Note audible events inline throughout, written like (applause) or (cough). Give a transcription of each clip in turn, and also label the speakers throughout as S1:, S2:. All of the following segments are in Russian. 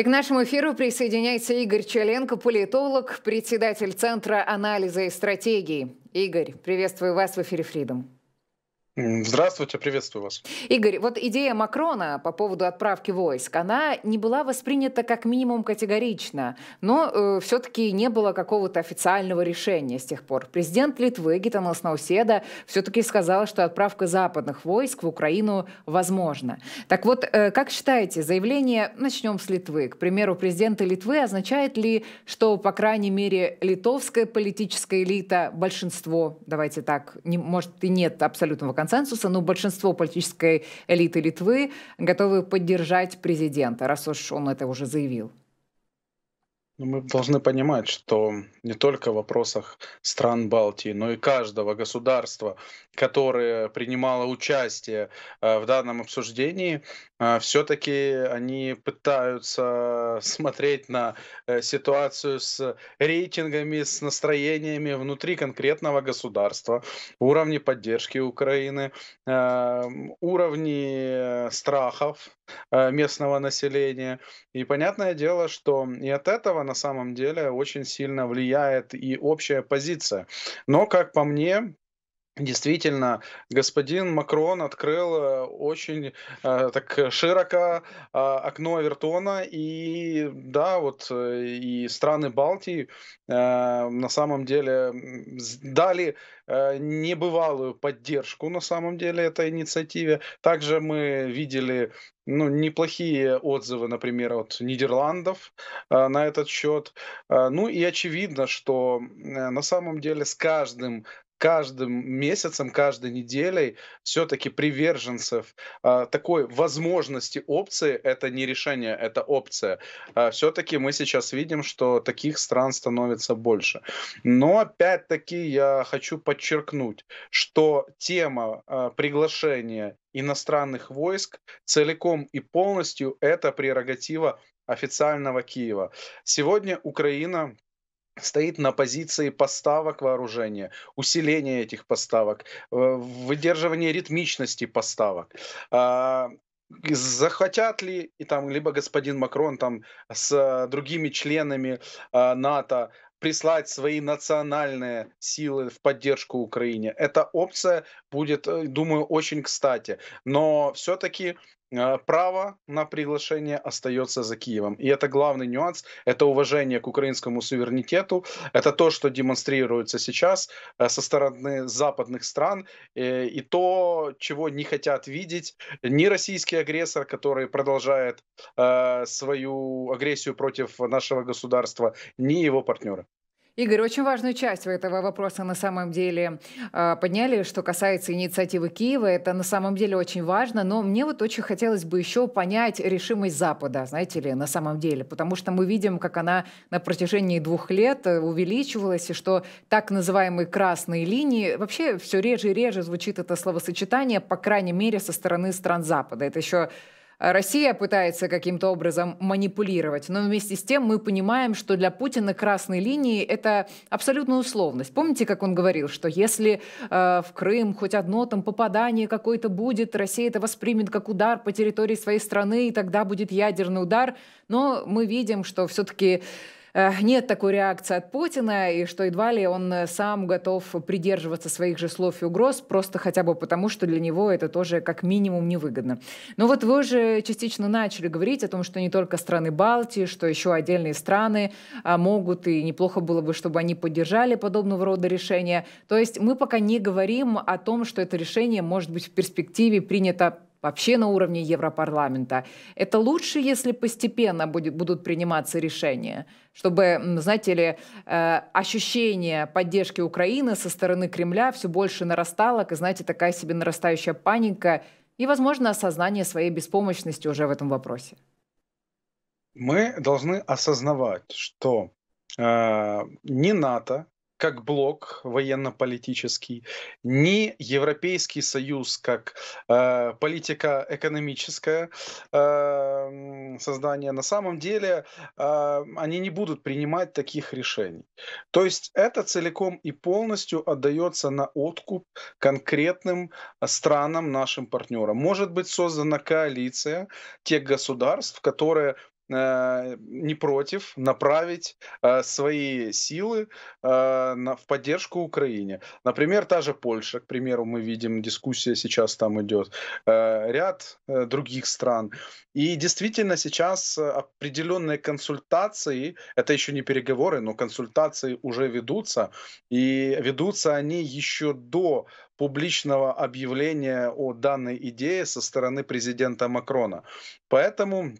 S1: И к нашему эфиру присоединяется Игорь Челенко, политолог, председатель Центра анализа и стратегии. Игорь, приветствую вас в эфире Freedom.
S2: Здравствуйте, приветствую вас.
S1: Игорь, вот идея Макрона по поводу отправки войск, она не была воспринята как минимум категорично, но э, все-таки не было какого-то официального решения с тех пор. Президент Литвы Гитанас Науседа все-таки сказал, что отправка западных войск в Украину возможна. Так вот, э, как считаете, заявление, начнем с Литвы, к примеру, президента Литвы, означает ли, что, по крайней мере, литовская политическая элита, большинство, давайте так, не, может и нет абсолютного конца, консенсуса, но большинство политической элиты Литвы готовы поддержать президента, раз уж он это уже заявил.
S2: Ну, мы должны понимать, что не только в вопросах стран Балтии, но и каждого государства которые принимала участие э, в данном обсуждении, э, все-таки они пытаются (laughs) смотреть на э, ситуацию с рейтингами, с настроениями внутри конкретного государства, уровни поддержки Украины, уровни страхов местного населения. И понятное дело, что и от этого на самом деле очень сильно влияет и общая позиция. Но, как по мне, Действительно, господин Макрон открыл э, очень э, так широко э, окно Авертона, и да, вот э, и страны Балтии э, на самом деле дали небывалую поддержку на самом деле этой инициативе. Также мы видели ну, неплохие отзывы, например, от Нидерландов э, на этот счет. Э, ну и очевидно, что э, на самом деле с каждым каждым месяцем, каждой неделей все-таки приверженцев а, такой возможности опции это не решение, это опция. А, все-таки мы сейчас видим, что таких стран становится больше. Но опять-таки я хочу подчеркнуть, что тема а, приглашения иностранных войск целиком и полностью это прерогатива официального Киева. Сегодня Украина стоит на позиции поставок вооружения, усиления этих поставок, э, выдерживания ритмичности поставок а, захотят ли и там либо господин Макрон там с э, другими членами э, НАТО прислать свои национальные силы в поддержку Украине. Эта опция будет, думаю, очень кстати. Но все-таки Э, право на приглашение остается за Киевом. И это главный нюанс, это уважение к украинскому суверенитету, это то, что демонстрируется сейчас э, со стороны западных стран, э, и то, чего не хотят видеть ни российский агрессор, который продолжает свою агрессию против нашего государства, ни его партнеры.
S1: Игорь, очень важную часть этого вопроса на самом деле а, подняли, что касается инициативы Киева. Это на самом деле очень важно, но мне вот очень хотелось бы еще понять решимость Запада, знаете ли, на самом деле, потому что мы видим, как она на протяжении двух лет э, увеличивалась, и что так называемые красные линии, вообще все реже и реже звучит это словосочетание, по крайней мере, со стороны стран Запада. Это еще а Россия пытается каким-то образом манипулировать. Но вместе с тем мы понимаем, что для Путина красной линии это абсолютная условность. Помните, как он говорил, что если э, в Крым хоть одно там попадание какое-то будет, Россия это воспримет как удар по территории своей страны, и тогда будет ядерный удар. Но мы видим, что все-таки Э, нет такой реакции от Путина, и что едва ли он э, сам готов придерживаться своих же слов и угроз, просто хотя бы потому, что для него это тоже как минимум невыгодно. Но вот вы уже частично начали говорить о том, что не только страны Балтии, что еще отдельные страны а, могут, и неплохо было бы, чтобы они поддержали подобного рода решения. То есть мы пока не говорим о том, что это решение может быть в перспективе принято вообще на уровне Европарламента. Это лучше, если постепенно будет, будут приниматься решения, чтобы, знаете ли, э, ощущение поддержки Украины со стороны Кремля все больше нарастало, и, знаете, такая себе нарастающая паника и, возможно, осознание своей беспомощности уже в этом вопросе.
S2: Мы должны осознавать, что э, ни НАТО, как блок военно-политический, ни Европейский Союз как э, политика экономическая э, создание. На самом деле э, они не будут принимать таких решений. То есть это целиком и полностью отдается на откуп конкретным странам, нашим партнерам. Может быть создана коалиция тех государств, которые Э, не против направить э, свои силы э, на в поддержку Украине. Например, та же Польша, к примеру, мы видим, дискуссия сейчас там идет, ряд других стран. И действительно сейчас определенные консультации, это еще не переговоры, но консультации уже ведутся, и ведутся они еще до публичного объявления о данной идее со стороны президента Макрона. Поэтому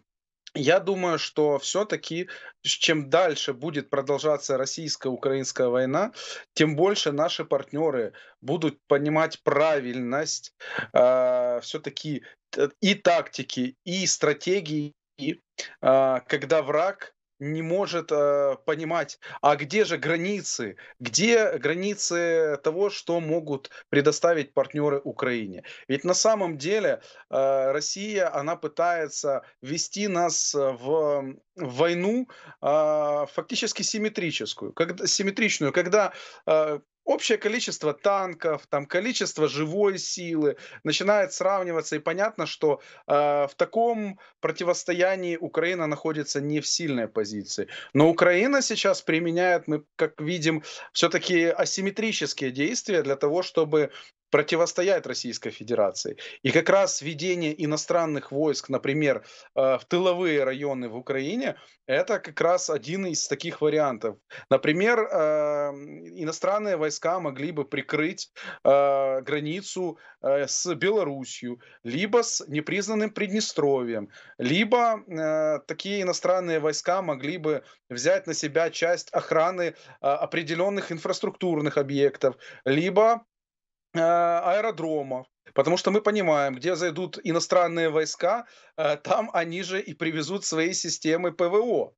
S2: я думаю, что все-таки чем дальше будет продолжаться российско-украинская война, тем больше наши партнеры будут понимать правильность а, э, все-таки и тактики, и стратегии, э, когда враг не может э, понимать, а где же границы, где границы того, что могут предоставить партнеры Украине. Ведь на самом деле э, Россия, она пытается вести нас в войну э, фактически симметрическую, когда, симметричную, когда э, общее количество танков, там количество живой силы начинает сравниваться, и понятно, что э, в таком противостоянии Украина находится не в сильной позиции. Но Украина сейчас применяет, мы как видим, все-таки асимметрические действия для того, чтобы противостоять Российской Федерации. И как раз введение иностранных войск, например, э, в тыловые районы в Украине, это как раз один из таких вариантов. Например, э, иностранные войска могли бы прикрыть э, границу с Белоруссией, либо с непризнанным Приднестровьем, либо такие иностранные войска могли бы взять на себя часть охраны определенных инфраструктурных объектов, либо Э, аэродромов, Потому что мы понимаем, где зайдут иностранные войска, э, там они же и привезут свои системы ПВО.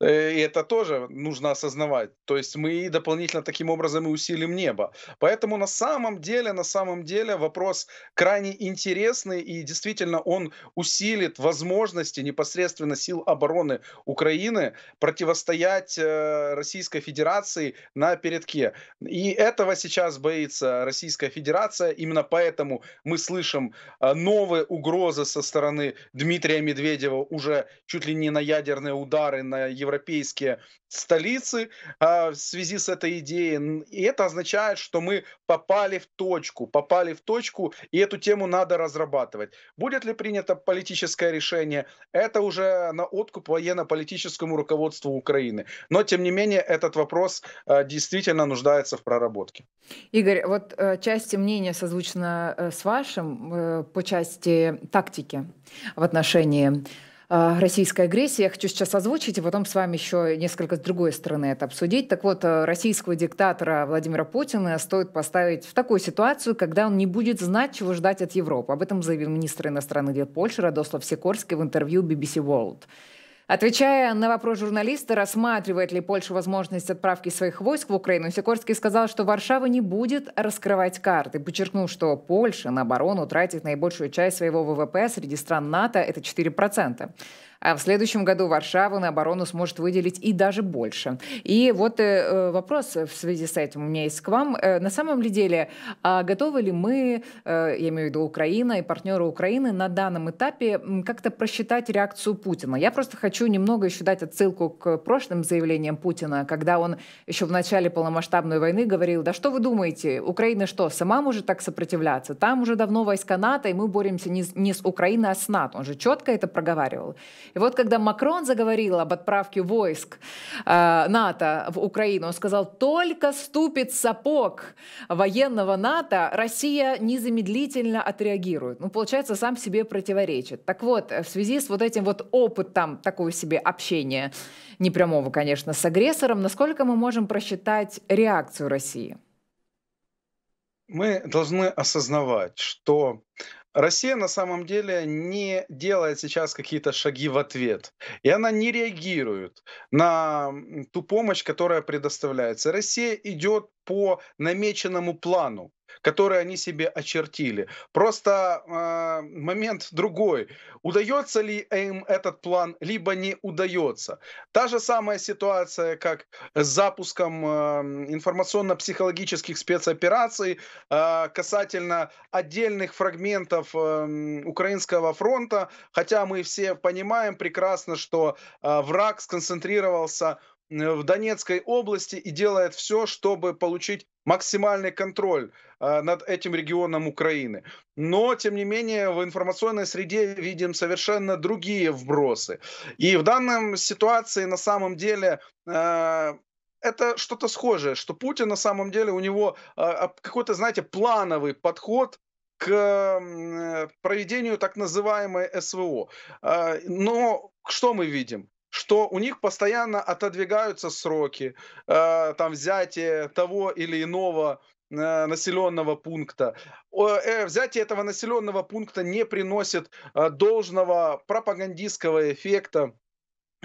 S2: Э, и это тоже нужно осознавать. То есть мы дополнительно таким образом и усилим небо. Поэтому на самом деле, на самом деле вопрос крайне интересный и действительно он усилит возможности непосредственно сил обороны Украины противостоять э, Российской Федерации на передке. И этого сейчас боится Российская Федерация. Именно поэтому мы слышим э, новые угрозы со стороны Дмитрия Медведева уже чуть ли не на ядерные удары на европейские столицы э, в связи с этой идеей. И это означает, что мы попали в точку, попали в точку, и эту тему надо разрабатывать. Будет ли принято политическое решение? Это уже на откуп военно-политическому руководству Украины. Но, тем не менее, этот вопрос э, действительно нуждается в проработке.
S1: Игорь, вот часть мнения созвучно с вашим э, по части тактики в отношении э, российской агрессии. Я хочу сейчас озвучить, и потом с вами еще несколько с другой стороны это обсудить. Так вот, э, российского диктатора Владимира Путина стоит поставить в такую ситуацию, когда он не будет знать, чего ждать от Европы. Об этом заявил министр иностранных дел Польши Радослав Сикорский в интервью BBC World. Отвечая на вопрос журналиста, рассматривает ли Польша возможность отправки своих войск в Украину, Сикорский сказал, что Варшава не будет раскрывать карты. Подчеркнул, что Польша на оборону тратит наибольшую часть своего ВВП среди стран НАТО – это 4%. А в следующем году Варшава на оборону сможет выделить и даже больше. И вот э, э, вопрос в связи с этим у меня есть к вам. Э, на самом ли деле, а готовы ли мы, э, я имею в виду Украина и партнеры Украины, на данном этапе как-то просчитать реакцию Путина? Я просто хочу немного еще дать отсылку к прошлым заявлениям Путина, когда он еще в начале полномасштабной войны говорил, да что вы думаете, Украина что, сама может так сопротивляться? Там уже давно войска НАТО, и мы боремся не с, не с Украиной, а с НАТО. Он же четко это проговаривал. И вот когда Макрон заговорил об отправке войск э, НАТО в Украину, он сказал, только ступит сапог военного НАТО, Россия незамедлительно отреагирует. Ну, получается, сам себе противоречит. Так вот, в связи с вот этим вот опытом такого себе общения, непрямого, конечно, с агрессором, насколько мы можем просчитать реакцию России?
S2: Мы должны осознавать, что Россия на самом деле не делает сейчас какие-то шаги в ответ. И она не реагирует на ту помощь, которая предоставляется. Россия идет по намеченному плану которые они себе очертили. Просто э, момент другой. Удается ли им этот план, либо не удается. Та же самая ситуация, как с запуском э, информационно-психологических спецопераций э, касательно отдельных фрагментов э, Украинского фронта. Хотя мы все понимаем прекрасно, что э, враг сконцентрировался э, в Донецкой области и делает все, чтобы получить максимальный контроль э, над этим регионом Украины. Но, тем не менее, в информационной среде видим совершенно другие вбросы. И в данном ситуации, на самом деле, э, это что-то схожее, что Путин, на самом деле, у него э, какой-то, знаете, плановый подход к проведению так называемой СВО. Но что мы видим? что у них постоянно отодвигаются сроки, э, там взятие того или иного э, населенного пункта. Э, взятие этого населенного пункта не приносит э, должного пропагандистского эффекта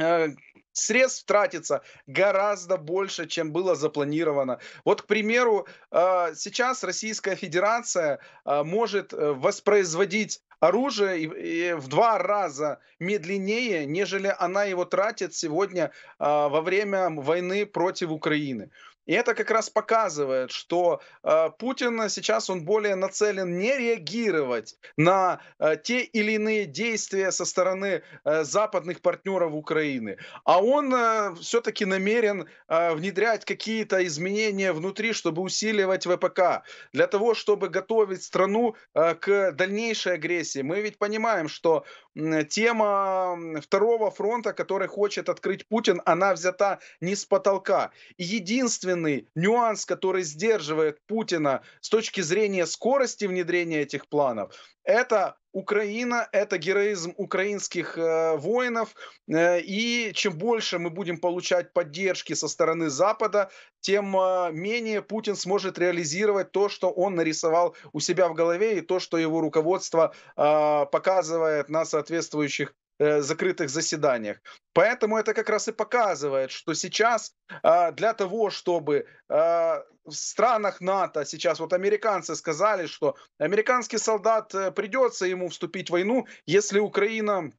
S2: Э, средств тратится гораздо больше, чем было запланировано. Вот, к примеру, э, сейчас Российская Федерация э, может воспроизводить оружие в два раза медленнее, нежели она его тратит сегодня во время войны против Украины. И это как раз показывает, что э, Путин сейчас он более нацелен не реагировать на э, те или иные действия со стороны э, западных партнеров Украины, а он э, все-таки намерен э, внедрять какие-то изменения внутри, чтобы усиливать ВПК, для того, чтобы готовить страну э, к дальнейшей агрессии. Мы ведь понимаем, что э, тема второго фронта, который хочет открыть Путин, она взята не с потолка. И единственное, единственный нюанс, который сдерживает Путина с точки зрения скорости внедрения этих планов, это Украина — это героизм украинских э, воинов, э, и чем больше мы будем получать поддержки со стороны Запада, тем э, менее Путин сможет реализировать то, что он нарисовал у себя в голове, и то, что его руководство э, показывает на соответствующих Э, закрытых заседаниях. Поэтому это как раз и показывает, что сейчас а, для того, чтобы а, в странах НАТО сейчас, вот американцы сказали, что американский солдат э, придется ему вступить в войну, если Украина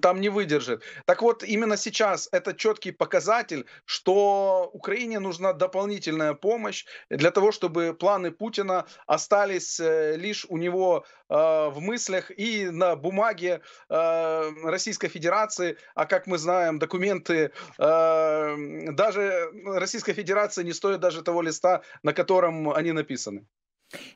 S2: там не выдержит. Так вот, именно сейчас это четкий показатель, что Украине нужна дополнительная помощь для того, чтобы планы Путина остались э, лишь у него э, в мыслях и на бумаге э, Российской Федерации, а как мы знаем, документы э, даже э, Российской Федерации не стоят даже того листа, на котором они написаны.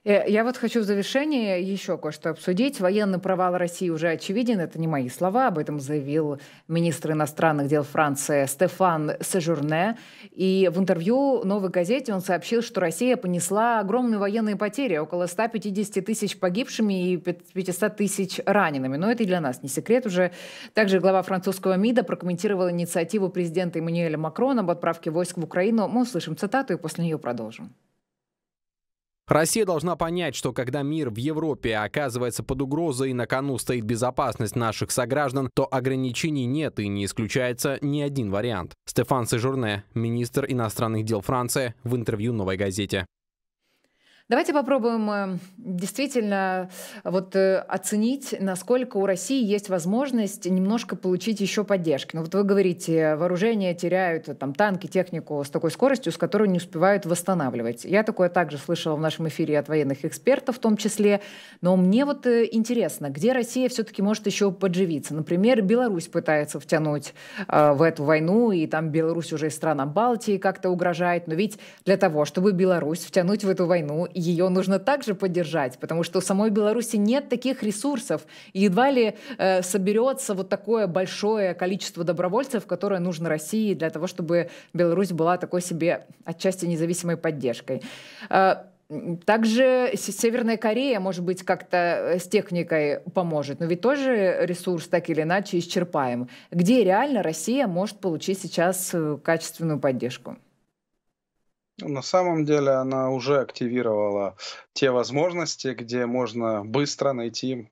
S1: Э, я вот хочу в завершение еще кое-что обсудить. Военный провал России уже очевиден, это не мои слова, об этом заявил министр иностранных дел Франции Стефан Сежурне. И в интервью «Новой газете» он сообщил, что Россия понесла огромные военные потери, около 150 тысяч погибшими и 500 тысяч ранеными. Но это и для нас не секрет уже. Также глава французского МИДа прокомментировал инициативу президента Эммануэля Макрона об отправке войск в Украину. Мы услышим цитату и после нее продолжим.
S2: Россия должна понять, что когда мир в Европе оказывается под угрозой и на кону стоит безопасность наших сограждан, то ограничений нет и не исключается ни один вариант. Стефан Сежурне, министр иностранных дел Франции, в интервью «Новой газете».
S1: Давайте попробуем э, действительно вот э, оценить, насколько у России есть возможность немножко получить еще поддержки. Ну вот вы говорите, вооружение теряют, э, там танки, технику с такой скоростью, с которой не успевают восстанавливать. Я такое также слышала в нашем эфире от военных экспертов в том числе. Но мне вот интересно, где Россия все-таки может еще подживиться? Например, Беларусь пытается втянуть э, в эту войну, и там Беларусь уже и страна Балтии как-то угрожает. Но ведь для того, чтобы Беларусь втянуть в эту войну, ее нужно также поддержать, потому что у самой Беларуси нет таких ресурсов. И едва ли э, соберется вот такое большое количество добровольцев, которое нужно России для того, чтобы Беларусь была такой себе отчасти независимой поддержкой. Э, также Северная Корея, может быть, как-то э, с техникой поможет, но ведь тоже ресурс так или иначе исчерпаем. Где реально Россия может получить сейчас э, качественную поддержку?
S2: На самом деле она уже активировала те возможности, где можно быстро найти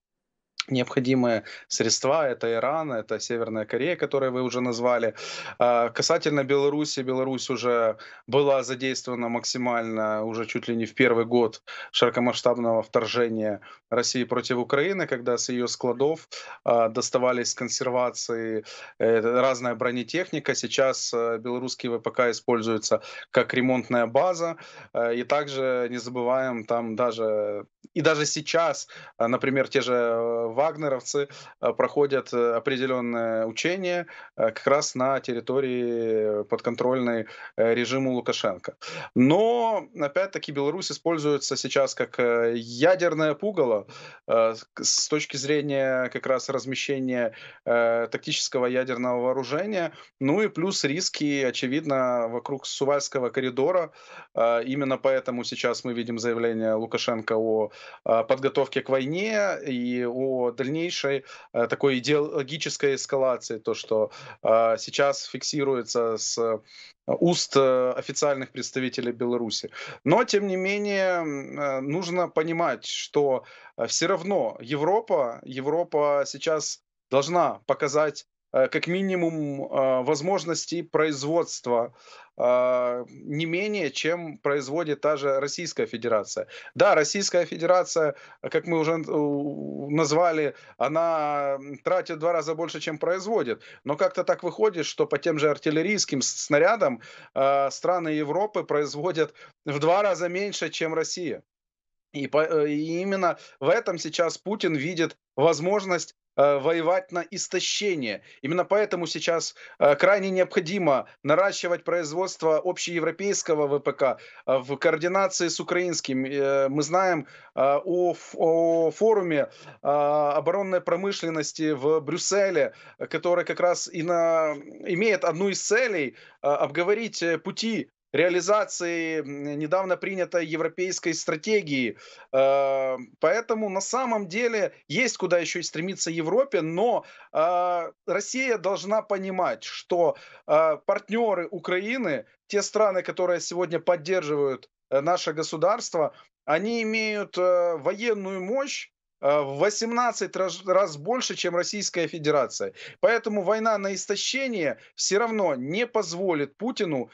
S2: необходимые средства. Это Иран, это Северная Корея, которые вы уже назвали. А, касательно Беларуси, Беларусь уже была задействована максимально уже чуть ли не в первый год широкомасштабного вторжения России против Украины, когда с ее складов а, доставались консервации э, разная бронетехника. Сейчас э, белорусский ВПК используются как ремонтная база. Э, и также не забываем, там даже и даже сейчас, э, например, те же э, вагнеровцы э, проходят определенное учение как раз на территории подконтрольной режиму Лукашенко. Но, опять-таки, Беларусь используется сейчас как ядерное пугало с точки зрения как раз размещения тактического ядерного вооружения, ну и плюс риски, очевидно, вокруг Сувальского коридора. Именно поэтому сейчас мы видим заявление Лукашенко о а, подготовке к войне и о дальнейшей э, такой идеологической эскалации, то, что а, сейчас фиксируется с уст э, официальных представителей Беларуси. Но, тем не менее, э, нужно понимать, что все равно Европа, Европа сейчас должна показать Э, как минимум э, возможностей производства э, не менее, чем производит та же Российская Федерация. Да, Российская Федерация, как мы уже назвали, она тратит в два раза больше, чем производит. Но как-то так выходит, что по тем же артиллерийским снарядам страны Европы производят в два раза меньше, чем Россия. И, по, э, и именно в этом сейчас Путин видит возможность э, воевать на истощение. Именно поэтому сейчас э, крайне необходимо наращивать производство общеевропейского ВПК в координации с украинским. Мы знаем о, о форуме оборонной промышленности в Брюсселе, который как раз и на, имеет одну из целей обговорить пути реализации недавно принятой европейской стратегии. Э, поэтому на самом деле есть куда еще и стремиться Европе, но э, Россия должна понимать, что э, партнеры Украины, те страны, которые сегодня поддерживают наше государство, они имеют военную мощь, в 18 раз, раз больше, чем Российская Федерация. Поэтому война на истощение все равно не позволит Путину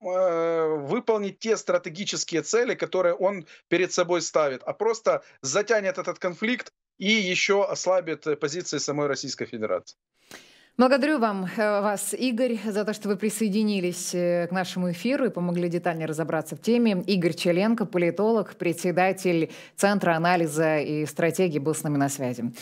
S2: Э, выполнить те стратегические цели, которые он перед собой ставит, а просто затянет этот конфликт и еще ослабит э, позиции самой Российской Федерации.
S1: Благодарю вам, э, вас, Игорь, за то, что вы присоединились к нашему эфиру и помогли детальнее разобраться в теме. Игорь Челенко, политолог, председатель Центра анализа и стратегии, был с нами на связи.